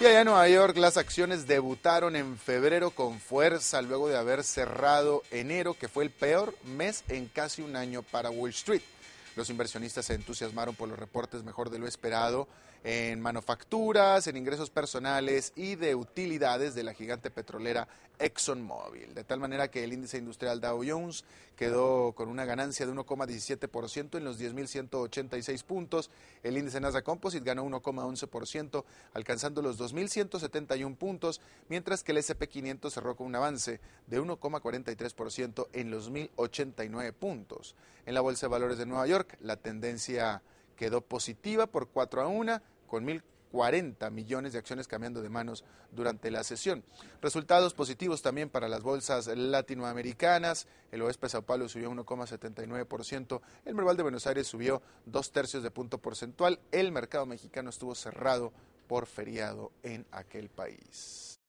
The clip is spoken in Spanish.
Y allá en Nueva York las acciones debutaron en febrero con fuerza luego de haber cerrado enero, que fue el peor mes en casi un año para Wall Street. Los inversionistas se entusiasmaron por los reportes mejor de lo esperado en manufacturas, en ingresos personales y de utilidades de la gigante petrolera ExxonMobil. De tal manera que el índice industrial Dow Jones quedó con una ganancia de 1,17% en los 10.186 puntos. El índice NASA Composite ganó 1,11%, alcanzando los 2.171 puntos, mientras que el SP500 cerró con un avance de 1,43% en los 1.089 puntos. En la Bolsa de Valores de Nueva York, la tendencia quedó positiva por 4 a 1 con 1.040 millones de acciones cambiando de manos durante la sesión. Resultados positivos también para las bolsas latinoamericanas. El oeste de Sao Paulo subió 1,79%. El Merval de Buenos Aires subió dos tercios de punto porcentual. El mercado mexicano estuvo cerrado por feriado en aquel país.